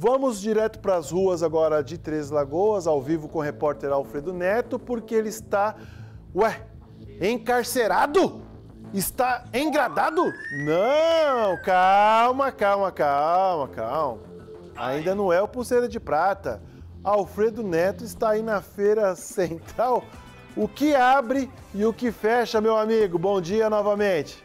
Vamos direto para as ruas agora de Três Lagoas, ao vivo com o repórter Alfredo Neto, porque ele está, ué, encarcerado? Está engradado? Não, calma, calma, calma, calma. Ainda não é o pulseira de prata. Alfredo Neto está aí na feira central. O que abre e o que fecha, meu amigo? Bom dia novamente.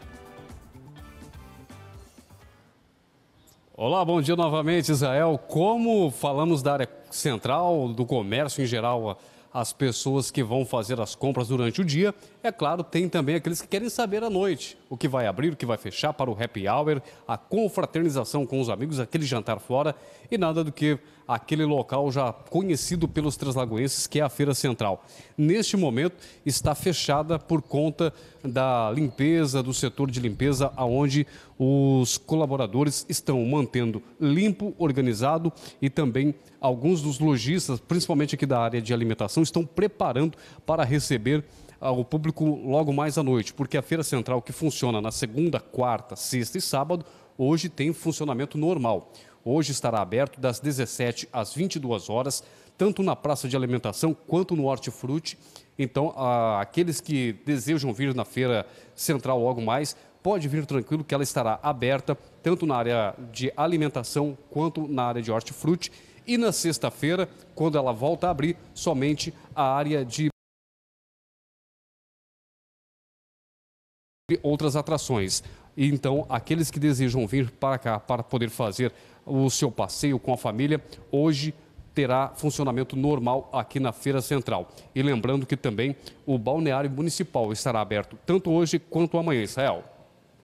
Olá, bom dia novamente, Israel. Como falamos da área central, do comércio em geral, as pessoas que vão fazer as compras durante o dia, é claro, tem também aqueles que querem saber à noite o que vai abrir, o que vai fechar para o happy hour, a confraternização com os amigos, aquele jantar fora e nada do que aquele local já conhecido pelos translagoenses, que é a Feira Central. Neste momento, está fechada por conta da limpeza, do setor de limpeza, aonde os colaboradores estão mantendo limpo, organizado e também alguns dos lojistas, principalmente aqui da área de alimentação, estão preparando para receber ao público logo mais à noite, porque a feira central que funciona na segunda, quarta, sexta e sábado, hoje tem funcionamento normal. Hoje estará aberto das 17 às 22 horas, tanto na praça de alimentação quanto no hortifruti. Então, a, aqueles que desejam vir na feira central logo mais, pode vir tranquilo que ela estará aberta tanto na área de alimentação quanto na área de hortifruti. E na sexta-feira, quando ela volta a abrir, somente a área de outras atrações. E então, aqueles que desejam vir para cá para poder fazer o seu passeio com a família, hoje terá funcionamento normal aqui na Feira Central. E lembrando que também o balneário municipal estará aberto tanto hoje quanto amanhã, Israel.